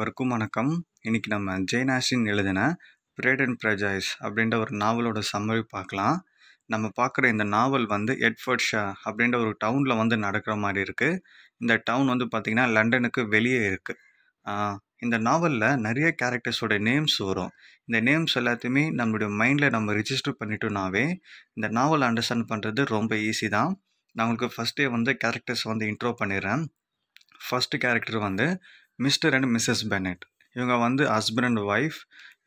வரைக்கும் வணக்கம் இன்றைக்கி நம்ம ஜெய்நாசின் எழுதின பிரேட் அண்ட் ப்ரெஜாய்ஸ் அப்படின்ற ஒரு நாவலோட சம்மரி பார்க்கலாம் நம்ம பார்க்குற இந்த நாவல் வந்து எட்வர்ட் ஷா அப்படின்ற ஒரு டவுனில் வந்து நடக்கிற மாதிரி இருக்குது இந்த டவுன் வந்து பார்த்திங்கன்னா லண்டனுக்கு வெளியே இருக்குது இந்த நாவலில் நிறைய கேரக்டர்ஸோட நேம்ஸ் வரும் இந்த நேம்ஸ் எல்லாத்தையுமே நம்மளுடைய மைண்டில் நம்ம ரிஜிஸ்டர் பண்ணிட்டோம்னாவே இந்த நாவல் அண்டர்ஸ்டாண்ட் பண்ணுறது ரொம்ப ஈஸி தான் நான் உங்களுக்கு ஃபஸ்ட்டே வந்து கேரக்டர்ஸ் வந்து இன்ட்ரோ பண்ணிடுறேன் ஃபஸ்ட்டு கேரக்டர் வந்து மிஸ்டர் அண்ட் மிஸ்ஸஸ் பெனட் இவங்க வந்து ஹஸ்பண்ட் அண்ட் ஒய்ஃப்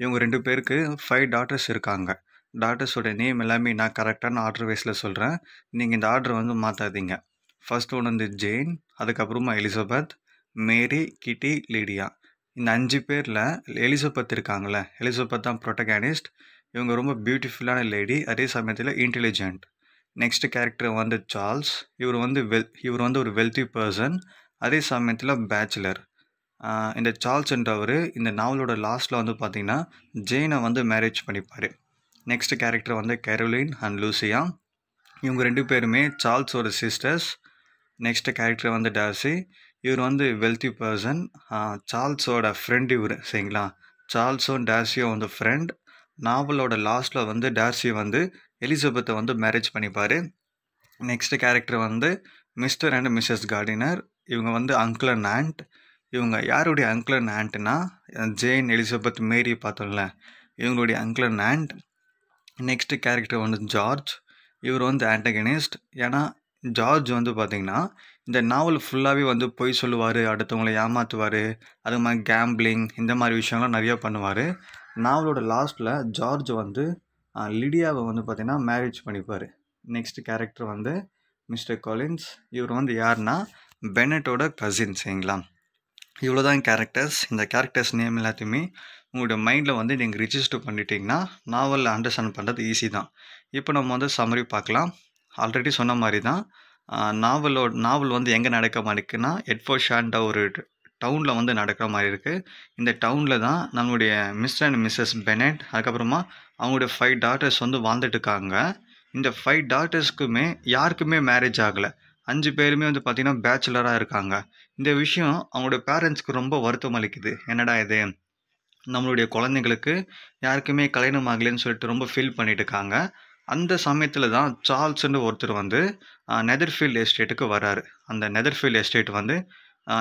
இவங்க ரெண்டு பேருக்கு ஃபைவ் டாட்டர்ஸ் இருக்காங்க டாட்டர்ஸோட நேம் எல்லாமே நான் கரெக்டான ஆர்டர் வைஸில் சொல்கிறேன் நீங்கள் இந்த ஆர்டர் வந்து மாற்றாதீங்க ஃபர்ஸ்ட் ஒன்று வந்து ஜெயின் அதுக்கப்புறமா எலிசபெத் மேரி கிட்டி லீடியா இந்த அஞ்சு பேரில் எலிசபெத் இருக்காங்களே எலிசபெத் தான் ப்ரொட்டகானிஸ்ட் இவங்க ரொம்ப பியூட்டிஃபுல்லான லேடி அதே சமயத்தில் இன்டெலிஜென்ட் நெக்ஸ்ட் கேரக்டர் வந்து சார்ல்ஸ் இவர் வந்து வெல் இவர் வந்து ஒரு வெல்த்தி பர்சன் அதே சமயத்தில் பேச்சுலர் இந்த சார்ல்ஸ் என்றவர் இந்த நாவலோட லாஸ்ட்டில் வந்து பார்த்திங்கன்னா ஜெயினை வந்து மேரேஜ் பண்ணிப்பார் நெக்ஸ்ட் கேரக்டர் வந்து கெரோலின் அண்ட் லூசியா இவங்க ரெண்டு பேருமே சார்ல்ஸோட சிஸ்டர்ஸ் நெக்ஸ்ட் கேரக்டர் வந்து டாசி இவர் வந்து வெல்த்தி பர்சன் சார்ல்ஸோட ஃப்ரெண்ட் இவர் சரிங்களா சார்ல்ஸும் டாசியோ வந்து ஃப்ரெண்ட் நாவலோட லாஸ்ட்டில் வந்து டாசி வந்து எலிசபெத்தை வந்து மேரேஜ் பண்ணிப்பார் நெக்ஸ்ட் கேரக்டர் வந்து மிஸ்டர் அண்ட் மிஸ்ஸஸ் கார்டினர் இவங்க வந்து அங்கிள் அண்ட் ஆண்ட் இவங்க யாருடைய அங்கிள் அண்ட் ஆண்ட்னா ஜெயின் எலிசபெத் மேரி பார்த்தோம்ல இவங்களுடைய uncle and aunt next character வந்து ஜார்ஜ் இவர் வந்து ஆண்டகனிஸ்ட் ஏன்னா ஜார்ஜ் வந்து பார்த்திங்கன்னா இந்த நாவல் ஃபுல்லாகவே வந்து பொய் சொல்லுவார் அடுத்தவங்களை ஏமாற்றுவார் அது மாதிரி கேம்பிளிங் இந்த மாதிரி விஷயங்கள்லாம் நிறையா பண்ணுவார் நாவலோட லாஸ்ட்டில் ஜார்ஜ் வந்து லிடியாவை வந்து பார்த்திங்கன்னா மேரேஜ் பண்ணிப்பார் நெக்ஸ்ட் கேரக்டர் வந்து மிஸ்டர் கொலின்ஸ் இவர் வந்து யாருன்னா பெனட்டோட கசின் சரிங்களா இவ்வளோ தான் கேரக்டர்ஸ் இந்த கேரக்டர்ஸ் நேம் எல்லாத்தையுமே உங்களோட மைண்டில் வந்து நீங்கள் ரிஜிஸ்டர் பண்ணிட்டீங்கன்னா நாவலில் அண்டர்ஸ்டாண்ட் பண்ணுறது ஈஸி தான் இப்போ நம்ம வந்து சம்மரி பார்க்கலாம் ஆல்ரெடி சொன்ன மாதிரி தான் நாவலோட நாவல் வந்து எங்கே நடக்க மாதிரி இருக்குன்னா எட்ஃபோர் ஷாண்ட ஒரு டவுனில் வந்து நடக்கிற மாதிரி இருக்குது இந்த டவுனில் தான் நம்மளுடைய மிஸ் அண்ட் மிஸ்ஸஸ் பெனட் அதுக்கப்புறமா அவங்களுடைய ஃபைவ் டாட்டர்ஸ் வந்து இருக்காங்க இந்த ஃபைவ் டாட்டர்ஸ்க்குமே யாருக்குமே மேரேஜ் ஆகலை அஞ்சு பேருமே வந்து பார்த்திங்கன்னா பேச்சுலராக இருக்காங்க இந்த விஷயம் அவங்களோட பேரண்ட்ஸ்க்கு ரொம்ப வருத்தம் அளிக்குது என்னடா இது நம்மளுடைய குழந்தைங்களுக்கு யாருக்குமே கல்யாணம் ஆகலைன்னு சொல்லிட்டு ரொம்ப ஃபீல் பண்ணிட்டு இருக்காங்க அந்த சமயத்தில் தான் சார்ல்ஸ்னு ஒருத்தர் வந்து நெதர்ஃபீல்டு எஸ்டேட்டுக்கு வராரு அந்த நெதர்ஃபீல்டு எஸ்டேட் வந்து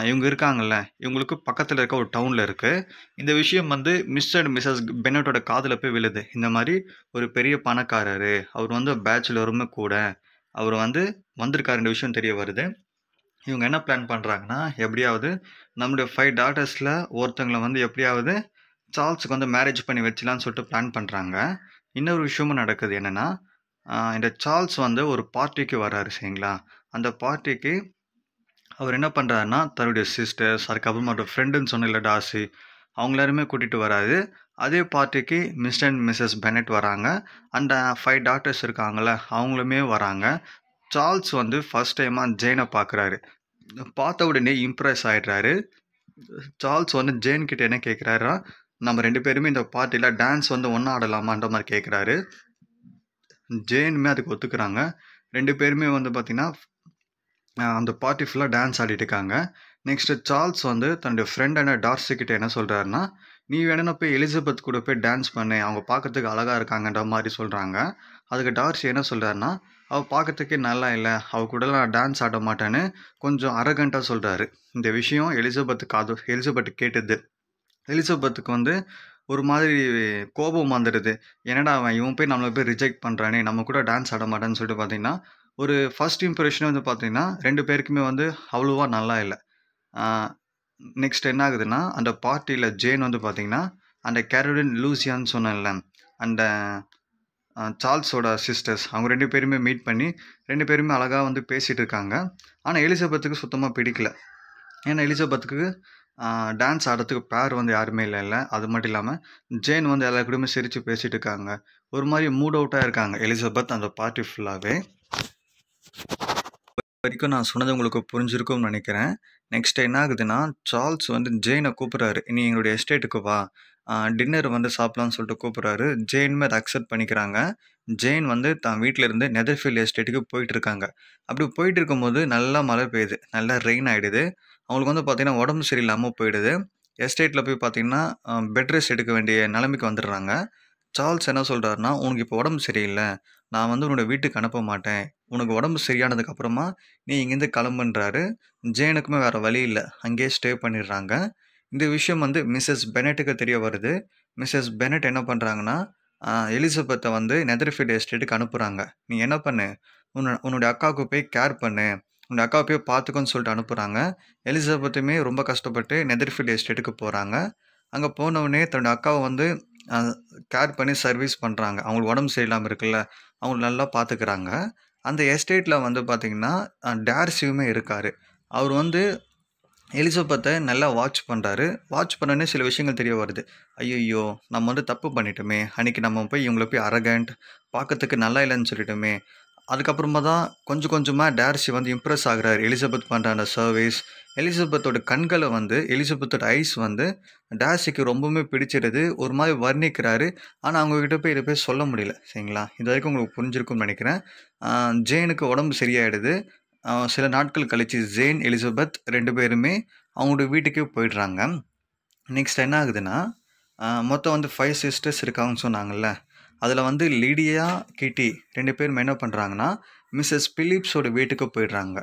இவங்க இருக்காங்கல்ல இவங்களுக்கு பக்கத்தில் இருக்க ஒரு டவுனில் இருக்குது இந்த விஷயம் வந்து மிஸ் அண்ட் மிஸ்ஸஸ் பெனட்டோட காதில் போய் விழுது இந்த மாதிரி ஒரு பெரிய பணக்காரர் அவர் வந்து பேச்சுலருமே கூட அவர் வந்து வந்திருக்காரு இந்த விஷயம் தெரிய வருது இவங்க என்ன பிளான் பண்ணுறாங்கன்னா எப்படியாவது நம்மளுடைய ஃபைவ் டாட்டர்ஸில் ஒருத்தங்களை வந்து எப்படியாவது சார்ல்ஸுக்கு வந்து மேரேஜ் பண்ணி வச்சிலான்னு சொல்லிட்டு பிளான் பண்ணுறாங்க இன்னொரு விஷயமும் நடக்குது என்னென்னா இந்த சார்ல்ஸ் வந்து ஒரு பார்ட்டிக்கு வர்றாரு சரிங்களா அந்த பார்ட்டிக்கு அவர் என்ன பண்ணுறாருன்னா தன்னுடைய சிஸ்டர்ஸ் அதுக்கப்புறமா அவரோட ஃப்ரெண்டுன்னு சொன்ன இல்லை டாசி அவங்களாருமே கூட்டிகிட்டு வராது அதே பார்ட்டிக்கு மிஸ்டர் அண்ட் மிஸ்ஸஸ் பெனட் வராங்க அண்ட் ஃபைவ் டாக்டர்ஸ் இருக்காங்கள அவங்களுமே வராங்க சார்ல்ஸ் வந்து ஃபஸ்ட் டைமாக ஜெயினை பார்க்குறாரு பார்த்த உடனே இம்ப்ரெஸ் ஆகிடுறாரு சார்ல்ஸ் வந்து ஜெயின் கிட்ட என்ன கேட்குறாரா நம்ம ரெண்டு பேருமே இந்த பார்ட்டியில் டான்ஸ் வந்து ஒன்றா ஆடலாமான்ற மாதிரி கேட்குறாரு ஜெயினுமே அதுக்கு ஒத்துக்கிறாங்க ரெண்டு பேருமே வந்து பார்த்திங்கன்னா அந்த பார்ட்டி ஃபுல்லாக டான்ஸ் ஆடிட்டுருக்காங்க இருக்காங்க நெக்ஸ்ட்டு சார்ல்ஸ் வந்து தன்னுடைய ஃப்ரெண்டான டார்சி கிட்ட என்ன சொல்கிறாருன்னா நீ வேணும்னா போய் எலிசபெத் கூட போய் டான்ஸ் பண்ணு அவங்க பார்க்கறதுக்கு அழகாக இருக்காங்கன்ற மாதிரி சொல்கிறாங்க அதுக்கு டார்சி என்ன சொல்கிறாருன்னா அவள் பார்க்கறதுக்கே நல்லா இல்லை அவள் கூட நான் டான்ஸ் ஆட மாட்டேன்னு கொஞ்சம் அரகண்ட்டாக சொல்கிறாரு இந்த விஷயம் எலிசபெத்து காது எலிசபெத் கேட்டுது எலிசபெத்துக்கு வந்து ஒரு மாதிரி கோபம் வந்துடுது என்னடா அவன் இவன் போய் நம்மளை போய் ரிஜெக்ட் பண்ணுறானே நம்ம கூட டான்ஸ் ஆட மாட்டேன்னு சொல்லிட்டு பார்த்தீங்கன்னா ஒரு ஃபஸ்ட் இம்ப்ரெஷன் வந்து பார்த்தீங்கன்னா ரெண்டு பேருக்குமே வந்து அவ்வளோவா நல்லா இல்லை நெக்ஸ்ட் என்ன ஆகுதுன்னா அந்த பார்ட்டியில் ஜேன் வந்து பார்த்திங்கன்னா அந்த கேரோலின் லூசியான்னு சொன்னேன்ல அந்த சார்ல்ஸோட சிஸ்டர்ஸ் அவங்க ரெண்டு பேருமே மீட் பண்ணி ரெண்டு பேருமே அழகாக வந்து பேசிகிட்டு இருக்காங்க ஆனால் எலிசபெத்துக்கு சுத்தமாக பிடிக்கல ஏன்னா எலிசபெத்துக்கு டான்ஸ் ஆடுறதுக்கு பேர் வந்து யாருமே இல்லை இல்லை அது மட்டும் இல்லாமல் ஜெயின் வந்து எல்லா கூடயுமே சிரித்து பேசிகிட்டு இருக்காங்க ஒரு மாதிரி மூட் அவுட்டாக இருக்காங்க எலிசபெத் அந்த பார்ட்டி ஃபுல்லாகவே வரைக்கும் நான் சொன்னது உங்களுக்கு புரிஞ்சிருக்கும்னு நினைக்கிறேன் நெக்ஸ்ட் என்ன ஆகுதுன்னா சார்ல்ஸ் வந்து ஜெயினை கூப்பிட்றாரு நீ எங்களுடைய எஸ்டேட்டுக்கு வா டின்னர் வந்து சாப்பிட்லான்னு சொல்லிட்டு கூப்பிட்றாரு ஜெயின்மே அதை அக்செப்ட் பண்ணிக்கிறாங்க ஜெயின் வந்து தான் வீட்டிலேருந்து நெதர்ஃபீல்ட் எஸ்டேட்டுக்கு போயிட்டு இருக்காங்க அப்படி போயிட்டு இருக்கும்போது நல்லா மழை பெய்யுது நல்லா ரெயின் ஆகிடுது அவங்களுக்கு வந்து பார்த்திங்கன்னா உடம்பு சரியில்லாமல் போயிடுது எஸ்டேட்டில் போய் பார்த்திங்கன்னா பெட் ரெஸ்ட் எடுக்க வேண்டிய நிலைமைக்கு வந்துடுறாங்க சார்ல்ஸ் என்ன சொல்கிறாருன்னா உனக்கு இப்போ உடம்பு சரியில்லை நான் வந்து உன்னோட வீட்டுக்கு அனுப்ப மாட்டேன் உனக்கு உடம்பு சரியானதுக்கப்புறமா நீ இங்கேருந்து கிளம்புன்றாரு ஜேனுக்குமே வேற வழி இல்லை அங்கேயே ஸ்டே பண்ணிடுறாங்க இந்த விஷயம் வந்து மிஸ்ஸஸ் பெனட்டுக்கு தெரிய வருது மிஸ்ஸஸ் பெனட் என்ன பண்ணுறாங்கன்னா எலிசபெத்தை வந்து நெதர்ஃபீல்டு எஸ்டேட்டுக்கு அனுப்புகிறாங்க நீ என்ன பண்ணு உன்ன உன்னுடைய அக்காவுக்கு போய் கேர் பண்ணு உன்னோட அக்காவை போய் பார்த்துக்கோன்னு சொல்லிட்டு அனுப்புகிறாங்க எலிசபெத்துமே ரொம்ப கஷ்டப்பட்டு நெதர்ஃபீல்டு எஸ்டேட்டுக்கு போகிறாங்க அங்கே போனவுடனே தன்னோட அக்காவை வந்து கேர் பண்ணி சர்வீஸ் பண்ணுறாங்க அவங்களுக்கு உடம்பு சரியில்லாமல் இருக்குல்ல அவங்கள நல்லா பார்த்துக்கிறாங்க அந்த எஸ்டேட்டில் வந்து பார்த்திங்கன்னா டேர் இருக்கார் அவர் வந்து எலிசபெத்தை நல்லா வாட்ச் பண்ணுறாரு வாட்ச் பண்ணோன்னே சில விஷயங்கள் தெரிய வருது ஐயோ நம்ம வந்து தப்பு பண்ணிட்டோமே அன்றைக்கி நம்ம போய் இவங்கள போய் அரகண்ட் பார்க்கறதுக்கு நல்லா இல்லைன்னு சொல்லிட்டோமே அதுக்கப்புறமா தான் கொஞ்சம் கொஞ்சமாக டேர்சி வந்து இம்ப்ரெஸ் ஆகிறார் எலிசபெத் பண்ணுற அந்த சர்வீஸ் எலிசபெத்தோட கண்களை வந்து எலிசபெத்தோட ஐஸ் வந்து டேர்சிக்கு ரொம்பவுமே பிடிச்சிடுது ஒரு மாதிரி வர்ணிக்கிறாரு ஆனால் அவங்கக்கிட்ட போய் இதை போய் சொல்ல முடியல சரிங்களா இது வரைக்கும் உங்களுக்கு புரிஞ்சிருக்கும்னு நினைக்கிறேன் ஜேனுக்கு உடம்பு சரியாயிடுது சில நாட்கள் கழித்து ஜேன் எலிசபெத் ரெண்டு பேருமே அவங்களோட வீட்டுக்கே போயிடுறாங்க நெக்ஸ்ட் என்ன ஆகுதுன்னா மொத்தம் வந்து ஃபைவ் சிஸ்டர்ஸ் இருக்காங்கன்னு சொன்னாங்கல்ல அதில் வந்து லீடியா கிட்டி ரெண்டு பேரும் என்ன பண்ணுறாங்கன்னா மிஸ்ஸஸ் பிலிப்ஸோட வீட்டுக்கு போயிடுறாங்க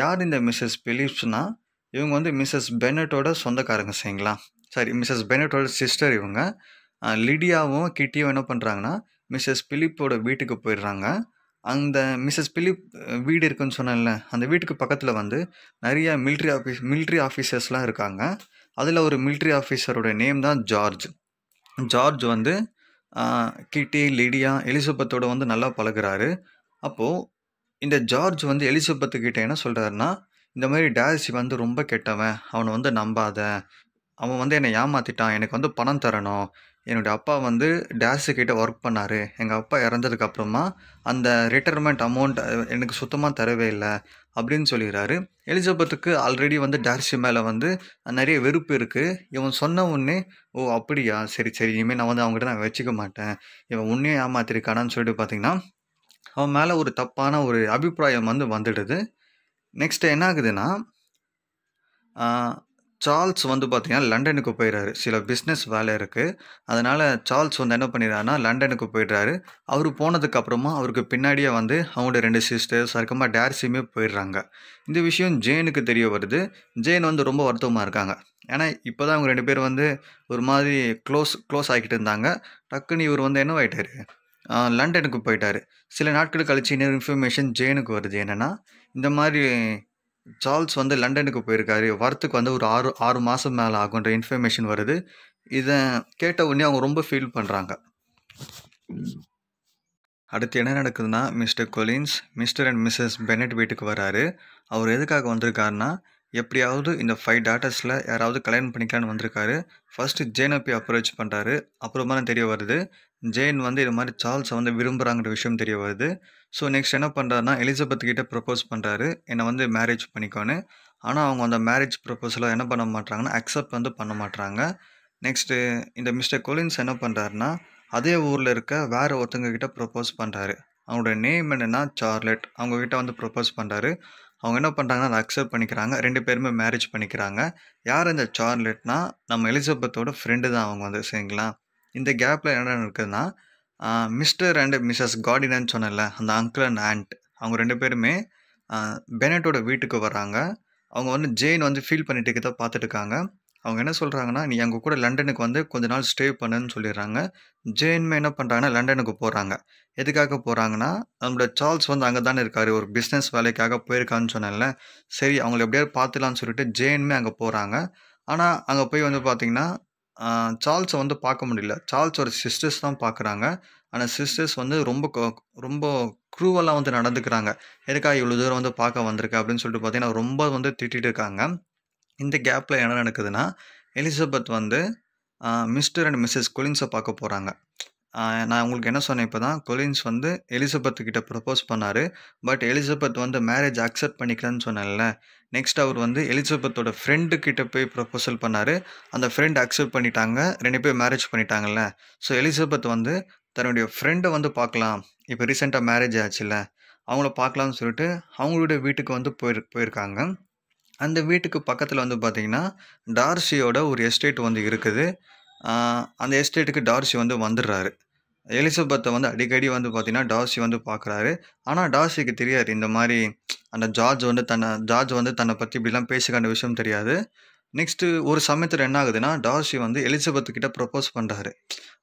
யார் இந்த மிஸ்ஸஸ் பிலிப்ஸ்னால் இவங்க வந்து மிஸ்ஸஸ் பெனட்டோட சொந்தக்காரங்க சரிங்களா சாரி மிஸ்ஸஸ் பெனட்டோட சிஸ்டர் இவங்க லிடியாவும் கிட்டியும் என்ன பண்ணுறாங்கன்னா மிஸ்ஸஸ் பிலிப்போட வீட்டுக்கு போயிடுறாங்க அந்த மிஸ்ஸஸ் பிலிப் வீடு இருக்குன்னு சொன்னேன்ல அந்த வீட்டுக்கு பக்கத்தில் வந்து நிறைய மில்ட்ரி ஆஃபீஸ் மில்ட்ரி ஆஃபீஸர்ஸ்லாம் இருக்காங்க அதில் ஒரு மில்ட்ரி ஆஃபீஸரோட நேம் தான் ஜார்ஜ் ஜார்ஜ் வந்து கிட்டி லிடியா எலிசபெத்தோட வந்து நல்லா பழகுறாரு அப்போது இந்த ஜார்ஜ் வந்து எலிசபெத்து கிட்டே என்ன சொல்கிறாருன்னா இந்த மாதிரி டேரிசி வந்து ரொம்ப கெட்டவன் அவனை வந்து நம்பாத அவன் வந்து என்னை ஏமாற்றிட்டான் எனக்கு வந்து பணம் தரணும் என்னுடைய அப்பா வந்து டேஸு கிட்டே ஒர்க் பண்ணார் எங்கள் அப்பா இறந்ததுக்கப்புறமா அந்த ரிட்டைர்மெண்ட் அமௌண்ட் எனக்கு சுத்தமாக தரவே இல்லை அப்படின்னு சொல்லிடுறாரு எலிசபெத்துக்கு ஆல்ரெடி வந்து டார்சி மேலே வந்து நிறைய வெறுப்பு இருக்குது இவன் சொன்ன உடனே ஓ அப்படியா சரி சரி இனிமேல் நான் வந்து அவங்ககிட்ட நான் வச்சுக்க மாட்டேன் இவன் உன்னே ஏமாத்திருக்கானான்னு சொல்லிட்டு பார்த்தீங்கன்னா அவன் மேலே ஒரு தப்பான ஒரு அபிப்பிராயம் வந்து வந்துடுது நெக்ஸ்ட் என்ன ஆகுதுன்னா சார்ல்ஸ் வந்து பார்த்தீங்கன்னா லண்டனுக்கு போயிடுறாரு சில பிஸ்னஸ் வேலை இருக்குது அதனால் சார்ல்ஸ் வந்து என்ன பண்ணிடுறாருன்னா லண்டனுக்கு போயிடுறாரு அவர் போனதுக்கப்புறமா அவருக்கு பின்னாடியே வந்து அவங்களோட ரெண்டு சிஸ்டர்ஸ் அதுக்கப்புறமா டேர்ஸியுமே போயிடுறாங்க இந்த விஷயம் ஜெயினுக்கு தெரிய வருது ஜெயின் வந்து ரொம்ப வருத்தமாக இருக்காங்க ஏன்னா இப்போ தான் அவங்க ரெண்டு பேர் வந்து ஒரு மாதிரி க்ளோஸ் க்ளோஸ் ஆகிக்கிட்டு இருந்தாங்க டக்குன்னு இவர் வந்து என்ன ஆகிட்டாரு லண்டனுக்கு போயிட்டார் சில நாட்கள் கழிச்சு இன்னொரு இன்ஃபர்மேஷன் ஜெயினுக்கு வருது என்னென்னா இந்த மாதிரி சார்ல்ஸ் வந்து லண்டனுக்கு போயிருக்காரு வரத்துக்கு வந்து ஒரு ஆறு ஆறு மாதம் மேலே ஆகுன்ற இன்ஃபர்மேஷன் வருது இதை கேட்ட உடனே அவங்க ரொம்ப ஃபீல் பண்ணுறாங்க அடுத்து என்ன நடக்குதுன்னா mister Collins mister and missus Bennet வீட்டுக்கு வராரு அவர் எதுக்காக வந்திருக்காருன்னா எப்படியாவது இந்த ஃபைவ் டாட்டர்ஸில் யாராவது கல்யாணம் பண்ணிக்கலான்னு வந்திருக்காரு ஃபஸ்ட்டு ஜேனப்பி அப்ரோச் பண்ணுறாரு அப்புறமா தான் தெரிய வருது ஜெயின் வந்து இது மாதிரி சார்ல்ஸை வந்து விரும்புகிறாங்கிற விஷயம் தெரிய வருது ஸோ நெக்ஸ்ட் என்ன பண்ணுறாருனா எலிசபெத் கிட்டே ப்ரப்போஸ் பண்ணுறாரு என்னை வந்து மேரேஜ் பண்ணிக்கோன்னு ஆனால் அவங்க அந்த மேரேஜ் ப்ரப்போசலை என்ன பண்ண மாட்டாங்கன்னா அக்செப்ட் வந்து பண்ண மாட்டாங்க நெக்ஸ்ட்டு இந்த மிஸ்டர் கொலின்ஸ் என்ன பண்ணுறாருனா அதே ஊரில் இருக்க வேறு ஒருத்தவங்க கிட்டே ப்ரப்போஸ் பண்ணுறாரு அவங்களோட நேம் என்னென்னா சார்லெட் அவங்கக்கிட்ட வந்து ப்ரப்போஸ் பண்ணுறாரு அவங்க என்ன பண்ணுறாங்கன்னா அதை அக்செப்ட் பண்ணிக்கிறாங்க ரெண்டு பேருமே மேரேஜ் பண்ணிக்கிறாங்க யார் இந்த சார்லெட்னா நம்ம எலிசபெத்தோட ஃப்ரெண்டு தான் அவங்க வந்து சரிங்களா இந்த கேப்பில் என்ன நடக்குதுன்னா மிஸ்டர் அண்ட் மிஸ்ஸஸ் கார்டினன்னு சொன்னல அந்த அங்கிள் அண்ட் ஆண்ட் அவங்க ரெண்டு பேருமே பெனட்டோட வீட்டுக்கு வராங்க அவங்க வந்து ஜெயின் வந்து ஃபீல் பண்ணிட்டு தான் பார்த்துட்ருக்காங்க அவங்க என்ன சொல்கிறாங்கன்னா நீ எங்கள் கூட லண்டனுக்கு வந்து கொஞ்ச நாள் ஸ்டே பண்ணுன்னு சொல்லிடுறாங்க ஜெயின்மே என்ன பண்ணுறாங்கன்னா லண்டனுக்கு போகிறாங்க எதுக்காக போகிறாங்கன்னா நம்மளோட சார்ல்ஸ் வந்து அங்கே தானே இருக்கார் ஒரு பிஸ்னஸ் வேலைக்காக போயிருக்கான்னு சொன்னேன்ல சரி அவங்கள எப்படியாவது பார்த்துலான்னு சொல்லிட்டு ஜெயின்மே அங்கே போகிறாங்க ஆனால் அங்கே போய் வந்து பார்த்திங்கன்னா சார்ல்ஸை வந்து பார்க்க முடியல சார்ல்ஸோட சிஸ்டர்ஸ் தான் பார்க்குறாங்க ஆனால் சிஸ்டர்ஸ் வந்து ரொம்ப ரொம்ப க்ரூவலாக வந்து நடந்துக்கிறாங்க எதுக்காக இவ்வளோ தூரம் வந்து பார்க்க வந்திருக்கு அப்படின்னு சொல்லிட்டு பார்த்தீங்கன்னா ரொம்ப வந்து திட்டிகிட்டு இருக்காங்க இந்த கேப்பில் என்ன நடக்குதுன்னா எலிசபெத் வந்து மிஸ்டர் அண்ட் மிஸ்ஸஸ் கொலின்ஸை பார்க்க போகிறாங்க நான் உங்களுக்கு என்ன சொன்னேன் இப்போ தான் கொலின்ஸ் வந்து எலிசபெத் கிட்ட ப்ரப்போஸ் பண்ணார் பட் எலிசபெத் வந்து மேரேஜ் அக்செப்ட் பண்ணிக்கிறேன்னு சொன்னேன்ல நெக்ஸ்ட் அவர் வந்து எலிசபெத்தோட ஃப்ரெண்டு கிட்ட போய் ப்ரப்போசல் பண்ணார் அந்த ஃப்ரெண்ட் அக்செப்ட் பண்ணிட்டாங்க ரெண்டு பேர் மேரேஜ் பண்ணிட்டாங்கல்ல ஸோ எலிசபெத் வந்து தன்னுடைய ஃப்ரெண்டை வந்து பார்க்கலாம் இப்போ ரீசெண்டாக மேரேஜ் ஆச்சுல்ல அவங்கள பார்க்கலாம்னு சொல்லிட்டு அவங்களுடைய வீட்டுக்கு வந்து போயிரு போயிருக்காங்க அந்த வீட்டுக்கு பக்கத்தில் வந்து பார்த்திங்கன்னா டார்சியோட ஒரு எஸ்டேட் வந்து இருக்குது அந்த எஸ்டேட்டுக்கு டார்சி வந்து வந்துடுறாரு எலிசபெத்தை வந்து அடிக்கடி வந்து பார்த்தீங்கன்னா டாசி வந்து பார்க்குறாரு ஆனால் டாசிக்கு தெரியாது இந்த மாதிரி அந்த ஜார்ஜ் வந்து தன்னை ஜார்ஜ் வந்து தன்னை பற்றி இப்படிலாம் பேசிக்கான விஷயம் தெரியாது நெக்ஸ்ட்டு ஒரு சமயத்தில் என்ன ஆகுதுன்னா டாசி வந்து எலிசபெத் கிட்ட ப்ரப்போஸ் பண்ணுறாரு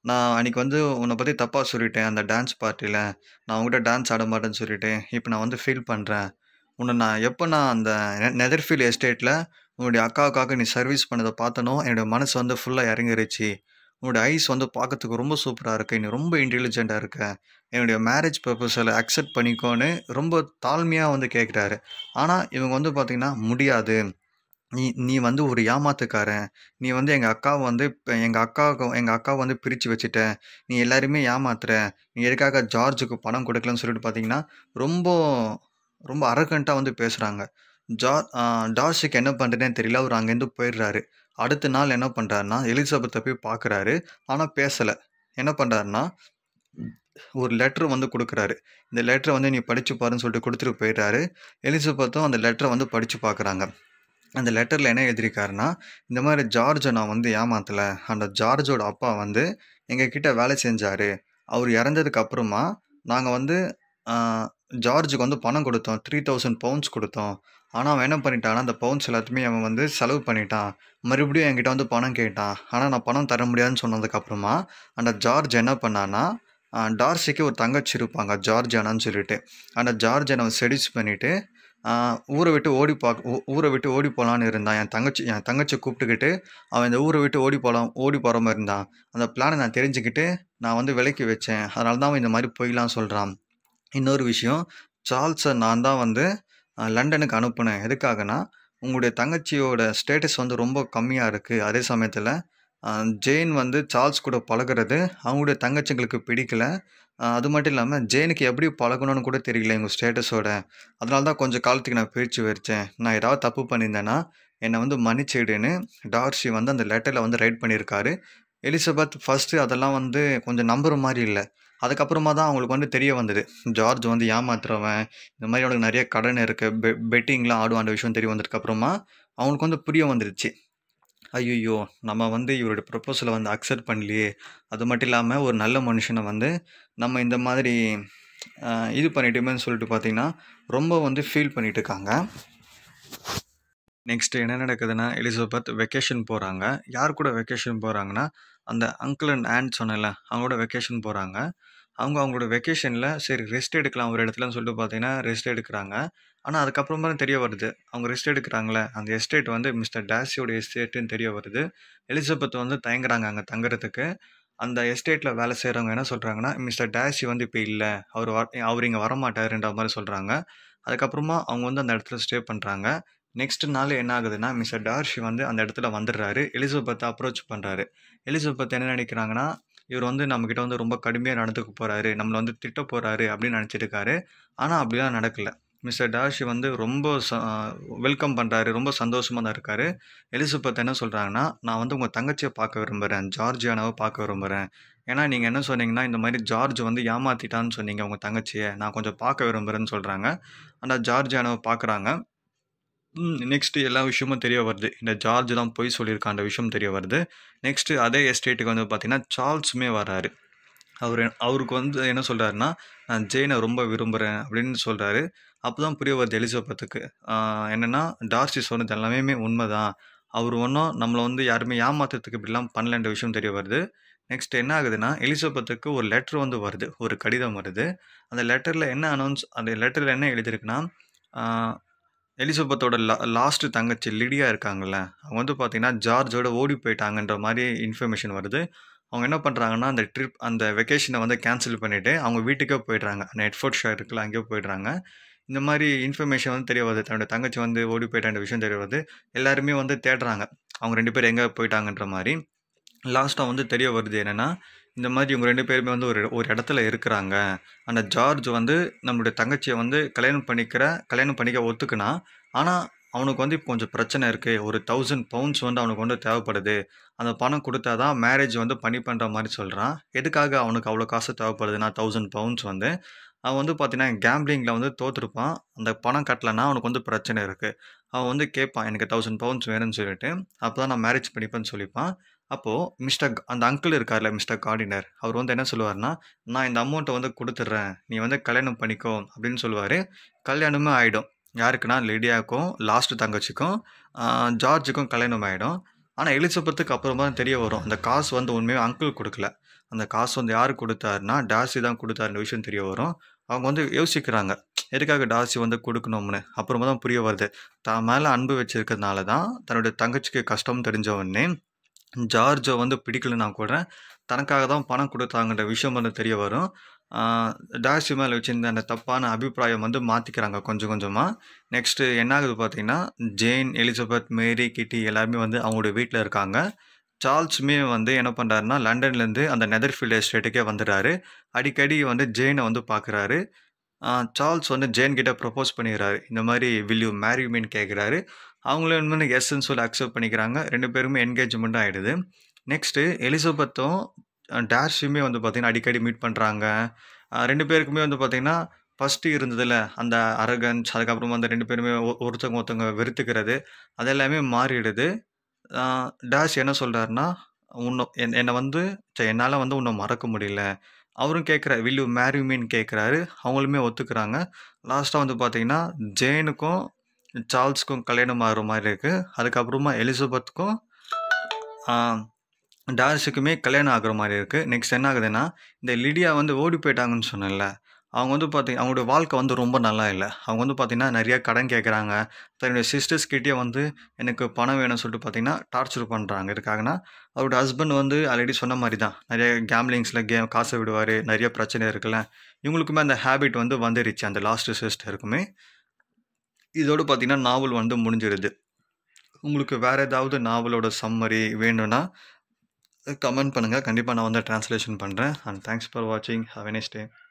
நான் அன்றைக்கி வந்து உன்னை பற்றி தப்பாக சொல்லிட்டேன் அந்த டான்ஸ் பார்ட்டியில் நான் உங்ககிட்ட டான்ஸ் ஆட மாட்டேன்னு சொல்லிட்டேன் இப்போ நான் வந்து ஃபீல் பண்ணுறேன் உன்னை நான் எப்போ நான் அந்த நெதர்ஃபீல்டு எஸ்டேட்டில் உன்னுடைய அக்காவுக்காக நீ சர்வீஸ் பண்ணதை பார்த்தனோ என்னுடைய மனசு வந்து ஃபுல்லாக இறங்கிருச்சு உன்னுடைய ஐஸ் வந்து பார்க்கறதுக்கு ரொம்ப சூப்பராக இருக்கு நீ ரொம்ப இன்டெலிஜென்ட்டாக இருக்க என்னுடைய மேரேஜ் பர்பஸில் அக்செப்ட் பண்ணிக்கோன்னு ரொம்ப தாழ்மையாக வந்து கேட்குறாரு ஆனால் இவங்க வந்து பார்த்திங்கன்னா முடியாது நீ நீ வந்து ஒரு ஏமாத்துக்காரன் நீ வந்து எங்கள் அக்காவை வந்து எங்கள் அக்காவுக்கு எங்கள் அக்காவை வந்து பிரித்து வச்சுட்டேன் நீ எல்லாருமே ஏமாத்துற நீ எதுக்காக ஜார்ஜுக்கு பணம் கொடுக்கலன்னு சொல்லிட்டு பார்த்தீங்கன்னா ரொம்ப ரொம்ப அரகண்ட்டாக வந்து பேசுகிறாங்க ஜார் டார்ஷுக்கு என்ன பண்ணுறதுன்னு தெரியல அவர் அங்கேருந்து போயிடுறாரு அடுத்த நாள் என்ன பண்ணுறாருன்னா எலிசபெத்தை போய் பார்க்குறாரு ஆனால் பேசலை என்ன பண்ணுறாருன்னா ஒரு லெட்டர் வந்து கொடுக்குறாரு இந்த லெட்டரை வந்து நீ படித்து பாருன்னு சொல்லிட்டு கொடுத்துட்டு போயிடுறாரு எலிசபெத்தும் அந்த லெட்டரை வந்து படித்து பார்க்குறாங்க அந்த லெட்டரில் என்ன எழுதியிருக்காருன்னா இந்த மாதிரி ஜார்ஜை நான் வந்து ஏமாத்தலை அந்த ஜார்ஜோட அப்பா வந்து எங்கள் கிட்டே வேலை செஞ்சார் அவர் இறந்ததுக்கு அப்புறமா நாங்கள் வந்து ஜார்ஜுக்கு வந்து பணம் கொடுத்தோம் த்ரீ தௌசண்ட் பவுண்ட்ஸ் கொடுத்தோம் ஆனால் அவன் என்ன பண்ணிட்டான்னா அந்த பவுன்ஸ் எல்லாத்தையுமே அவன் வந்து செலவு பண்ணிட்டான் மறுபடியும் என்கிட்ட வந்து பணம் கேட்டான் ஆனால் நான் பணம் தர முடியாதுன்னு சொன்னதுக்கப்புறமா அந்த ஜார்ஜ் என்ன பண்ணான்னா டார்சிக்கு ஒரு தங்கச்சி இருப்பாங்க ஜார்ஜானான்னு சொல்லிட்டு அந்த ஜார்ஜ் அவன் செடிச்சு பண்ணிவிட்டு ஊரை விட்டு ஓடி பா ஊரை விட்டு ஓடி போகலான்னு இருந்தான் என் தங்கச்சி என் தங்கச்சி கூப்பிட்டுக்கிட்டு அவன் இந்த ஊரை விட்டு ஓடி போகலாம் ஓடி போகிற மாதிரி இருந்தான் அந்த பிளானை நான் தெரிஞ்சுக்கிட்டு நான் வந்து விலைக்கு வச்சேன் அதனால தான் அவன் இந்த மாதிரி போயிடலாம் சொல்கிறான் இன்னொரு விஷயம் சார்ல்ஸை நான் தான் வந்து லண்டனுக்கு அனுப்புனேன் எதுக்காகனா உங்களுடைய தங்கச்சியோட ஸ்டேட்டஸ் வந்து ரொம்ப கம்மியாக இருக்குது அதே சமயத்தில் ஜெயின் வந்து சார்ல்ஸ் கூட பழகிறது அவங்களுடைய தங்கச்சிங்களுக்கு பிடிக்கல அது மட்டும் இல்லாமல் ஜெயினுக்கு எப்படி பழகணும்னு கூட தெரியல எங்கள் ஸ்டேட்டஸோட அதனால தான் கொஞ்சம் காலத்துக்கு நான் பிரித்து வச்சேன் நான் ஏதாவது தப்பு பண்ணியிருந்தேன்னா என்னை வந்து மன்னிச்சிடுன்னு டார்சி வந்து அந்த லெட்டரில் வந்து ரைட் பண்ணியிருக்காரு எலிசபெத் ஃபஸ்ட்டு அதெல்லாம் வந்து கொஞ்சம் நம்புகிற மாதிரி இல்லை அதுக்கப்புறமா தான் அவங்களுக்கு வந்து தெரிய வந்தது ஜார்ஜ் வந்து ஏமாத்துறவன் இந்த மாதிரி அவனுக்கு நிறைய கடன் இருக்குது பெ பெட்டிங்லாம் ஆடுவான்ற விஷயம் தெரிய வந்ததுக்கப்புறமா அவங்களுக்கு வந்து புரிய வந்துருச்சு ஐயோ நம்ம வந்து இவருடைய ப்ரப்போசலை வந்து அக்செப்ட் பண்ணலையே அது மட்டும் இல்லாமல் ஒரு நல்ல மனுஷனை வந்து நம்ம இந்த மாதிரி இது பண்ணிட்டோமேன்னு சொல்லிட்டு பார்த்தீங்கன்னா ரொம்ப வந்து ஃபீல் பண்ணிட்டு இருக்காங்க நெக்ஸ்ட் என்ன நடக்குதுன்னா எலிசபெத் வெக்கேஷன் போகிறாங்க யார் கூட வெக்கேஷன் போகிறாங்கன்னா அந்த அங்கிள் அண்ட் ஆண்ட் சொன்னல அவங்களோட வெக்கேஷன் போகிறாங்க அவங்க அவங்களோட வெக்கேஷனில் சரி ரெஸ்ட் எடுக்கலாம் ஒரு இடத்துலன்னு சொல்லிட்டு பார்த்தீங்கன்னா ரெஸ்ட் எடுக்கிறாங்க ஆனால் அதுக்கப்புறமா தான் தெரிய வருது அவங்க ரெஸ்ட் எடுக்கிறாங்களே அந்த எஸ்டேட் வந்து மிஸ்டர் டேஸியோட எஸ்டேட்டுன்னு தெரிய வருது எலிசபெத் வந்து தயங்குறாங்க அங்கே தங்குறதுக்கு அந்த எஸ்டேட்டில் வேலை செய்கிறவங்க என்ன சொல்கிறாங்கன்னா மிஸ்டர் டேஸி வந்து இப்போ இல்லை அவர் அவர் இங்கே வரமாட்டாருன்ற மாதிரி சொல்கிறாங்க அதுக்கப்புறமா அவங்க வந்து அந்த இடத்துல ஸ்டே பண்ணுறாங்க நெக்ஸ்ட் நாள் என்ன ஆகுதுன்னா மிஸ்டர் டார்ஷி வந்து அந்த இடத்துல வந்துடுறாரு எலிசபெத்தை அப்ரோச் பண்ணுறாரு எலிசபெத் என்ன நினைக்கிறாங்கன்னா இவர் வந்து நம்மக்கிட்ட வந்து ரொம்ப கடுமையாக நடந்துக்க போகிறாரு நம்மளை வந்து திட்ட போகிறாரு அப்படின்னு நினச்சிருக்காரு ஆனால் அப்படிலாம் நடக்கலை மிஸ்டர் டாஷி வந்து ரொம்ப ச வெல்கம் பண்ணுறாரு ரொம்ப சந்தோஷமாக தான் இருக்கார் எலிசபெத் என்ன சொல்கிறாங்கன்னா நான் வந்து உங்கள் தங்கச்சியை பார்க்க விரும்புகிறேன் ஜார்ஜியானாவை பார்க்க விரும்புகிறேன் ஏன்னா நீங்கள் என்ன சொன்னீங்கன்னா இந்த மாதிரி ஜார்ஜ் வந்து ஏமாற்றிட்டான்னு சொன்னீங்க உங்கள் தங்கச்சியை நான் கொஞ்சம் பார்க்க விரும்புகிறேன்னு சொல்கிறாங்க ஆனால் ஜார்ஜியானாவை பார்க்குறாங்க நெக்ஸ்ட்டு எல்லா விஷயமும் தெரிய வருது இந்த ஜார்ஜ் தான் போய் சொல்லியிருக்கான்ற விஷயம் தெரிய வருது நெக்ஸ்ட்டு அதே எஸ்டேட்டுக்கு வந்து பார்த்திங்கன்னா சார்ல்ஸுமே வராரு அவர் அவருக்கு வந்து என்ன சொல்கிறாருன்னா நான் ஜெயினை ரொம்ப விரும்புகிறேன் அப்படின்னு சொல்கிறாரு அப்போ தான் புரிய வருது எலிசபெத்துக்கு என்னென்னா டார்சி சொன்னது எல்லாமே உண்மை தான் அவர் ஒன்றும் நம்மளை வந்து யாருமே ஏமாத்துறதுக்கு இப்படிலாம் பண்ணலன்ற விஷயம் தெரிய வருது நெக்ஸ்ட் என்ன ஆகுதுன்னா எலிசபெத்துக்கு ஒரு லெட்டர் வந்து வருது ஒரு கடிதம் வருது அந்த லெட்டரில் என்ன அனௌன்ஸ் அந்த லெட்டரில் என்ன எழுதியிருக்குன்னா எலிசபெத்தோட லா லாஸ்ட்டு தங்கச்சி லிடியா இருக்காங்கள்ல அவங்க வந்து பார்த்திங்கன்னா ஜார்ஜோட ஓடி போயிட்டாங்கன்ற மாதிரி இன்ஃபர்மேஷன் வருது அவங்க என்ன பண்ணுறாங்கன்னா அந்த ட்ரிப் அந்த வெக்கேஷனை வந்து கேன்சல் பண்ணிவிட்டு அவங்க வீட்டுக்கே போயிடுறாங்க அந்த ஹெட்ஃபோர்ட் ஷோ இருக்குல்ல அங்கேயே போயிடுறாங்க இந்த மாதிரி இன்ஃபர்மேஷன் வந்து தெரிய வருது தன்னுடைய தங்கச்சி வந்து ஓடி போயிட்டான்ற விஷயம் தெரிய வருது எல்லாருமே வந்து தேடுறாங்க அவங்க ரெண்டு பேரும் எங்கே போயிட்டாங்கன்ற மாதிரி லாஸ்ட்டாக வந்து தெரிய வருது என்னென்னா இந்த மாதிரி இவங்க ரெண்டு பேருமே வந்து ஒரு ஒரு இடத்துல இருக்கிறாங்க அந்த ஜார்ஜ் வந்து நம்மளுடைய தங்கச்சியை வந்து கல்யாணம் பண்ணிக்கிற கல்யாணம் பண்ணிக்க ஒத்துக்குனா ஆனால் அவனுக்கு வந்து இப்போ கொஞ்சம் பிரச்சனை இருக்குது ஒரு தௌசண்ட் பவுண்ட்ஸ் வந்து அவனுக்கு வந்து தேவைப்படுது அந்த பணம் கொடுத்தா தான் மேரேஜ் வந்து பண்ணி பண்ணுற மாதிரி சொல்கிறான் எதுக்காக அவனுக்கு அவ்வளோ காசு தேவைப்படுதுன்னா தௌசண்ட் பவுண்ட்ஸ் வந்து அவன் வந்து பார்த்தீங்கன்னா கேம்பிளிங்கில் வந்து தோற்றுருப்பான் அந்த பணம் கட்டலைன்னா அவனுக்கு வந்து பிரச்சனை இருக்குது அவன் வந்து கேட்பான் எனக்கு தௌசண்ட் பவுண்ட்ஸ் வேணும்னு சொல்லிட்டு அப்போ தான் நான் மேரேஜ் பண்ணிப்பேன்னு சொல்லிப்பான் அப்போது மிஸ்டர் அந்த அங்கிள் இருக்கார்ல மிஸ்டர் கார்டினர் அவர் வந்து என்ன சொல்லுவார்னா நான் இந்த அமௌண்ட்டை வந்து கொடுத்துட்றேன் நீ வந்து கல்யாணம் பண்ணிக்கோ அப்படின்னு சொல்லுவார் கல்யாணமே ஆகிடும் யாருக்குன்னா லிடியாவுக்கும் லாஸ்ட் தங்கச்சிக்கும் ஜார்ஜுக்கும் கல்யாணம் ஆகிடும் ஆனால் எலிசபெத்துக்கு அப்புறமா தான் தெரிய வரும் அந்த காசு வந்து உண்மையாக அங்கிள் கொடுக்கல அந்த காசு வந்து யார் கொடுத்தாருன்னா டாசி தான் கொடுத்தாருன்ற விஷயம் தெரிய வரும் அவங்க வந்து யோசிக்கிறாங்க எதுக்காக டாசி வந்து கொடுக்கணும்னு அப்புறமா தான் புரிய வருது தான் மேலே அன்பு வச்சுருக்கிறதுனால தான் தன்னுடைய தங்கச்சிக்கு கஷ்டம் தெரிஞ்சவொடனே ஜார்ஜை வந்து நான் கூட தனக்காக தான் பணம் கொடுத்தாங்கன்ற விஷயம் வந்து தெரிய வரும் டாக்ஸி மேலே வச்சுருந்த அந்த தப்பான அபிப்பிராயம் வந்து மாற்றிக்கிறாங்க கொஞ்சம் கொஞ்சமாக நெக்ஸ்ட்டு என்ன ஆகுது பார்த்தீங்கன்னா ஜெயின் எலிசபெத் மேரி கிட்டி எல்லாருமே வந்து அவங்களுடைய வீட்டில் இருக்காங்க சார்ல்ஸுமே வந்து என்ன பண்ணுறாருன்னா லண்டன்லேருந்து அந்த நெதர்ஃபீல்டு எஸ்டேட்டுக்கே வந்துடுறாரு அடிக்கடி வந்து ஜெயினை வந்து பார்க்குறாரு சார்ல்ஸ் வந்து ஜெயின் கிட்டே ப்ரப்போஸ் பண்ணிடுறாரு இந்த மாதிரி வில் யூ மேரி மீன் கேட்குறாரு அவங்களும் என்ன எஸ்ன்னு சொல்லி அக்செப்ட் பண்ணிக்கிறாங்க ரெண்டு பேருமே என்கேஜ்மெண்ட் ஆகிடுது நெக்ஸ்ட்டு எலிசபெத்தும் டேஷுமே வந்து பார்த்திங்கன்னா அடிக்கடி மீட் பண்ணுறாங்க ரெண்டு பேருக்குமே வந்து பார்த்திங்கன்னா ஃபஸ்ட்டு இருந்ததில்ல அந்த அரகன்ஸ் அதுக்கப்புறமா அந்த ரெண்டு பேருமே ஒருத்தவங்க ஒருத்தவங்க வெறுத்துக்கிறது அதெல்லாமே மாறிடுது டேஷ் என்ன சொல்கிறாருன்னா உன்னை என் என்னை வந்து என்னால் வந்து உன்னை மறக்க முடியல அவரும் கேட்குற வில்லு மேரிமின்னு கேட்குறாரு அவங்களுமே ஒத்துக்கிறாங்க லாஸ்ட்டாக வந்து பார்த்திங்கன்னா ஜெயினுக்கும் சார்ல்ஸ்க்கும் கல்யாணம் ஆகிற மாதிரி இருக்குது அதுக்கப்புறமா எலிசபெத்துக்கும் டார்ஸுக்குமே கல்யாணம் ஆகிற மாதிரி இருக்குது நெக்ஸ்ட் என்ன ஆகுதுன்னா இந்த லிடியா வந்து ஓடி போயிட்டாங்கன்னு சொன்னேன்ல அவங்க வந்து பார்த்திங்க அவங்களோட வாழ்க்கை வந்து ரொம்ப நல்லா இல்லை அவங்க வந்து பார்த்திங்கன்னா நிறையா கடன் கேட்குறாங்க தன்னுடைய கிட்டே வந்து எனக்கு பணம் வேணும்னு சொல்லிட்டு பார்த்திங்கன்னா டார்ச்சர் பண்ணுறாங்க இதுக்காகனா அவரோட ஹஸ்பண்ட் வந்து ஆல்ரெடி சொன்ன மாதிரி தான் நிறைய கேம்லிங்ஸில் கேம் காசை விடுவார் நிறைய பிரச்சனை இருக்குல்ல இவங்களுக்குமே அந்த ஹேபிட் வந்து வந்துருச்சு அந்த லாஸ்ட் சிஸ்டருக்குமே இதோடு பார்த்தீங்கன்னா நாவல் வந்து முடிஞ்சிருது உங்களுக்கு வேறு ஏதாவது நாவலோட சம்மரி வேணும்னா கமெண்ட் பண்ணுங்கள் கண்டிப்பாக நான் வந்து ட்ரான்ஸ்லேஷன் பண்ணுறேன் அண்ட் தேங்க்ஸ் ஃபார் வாட்சிங் ஹவ் எ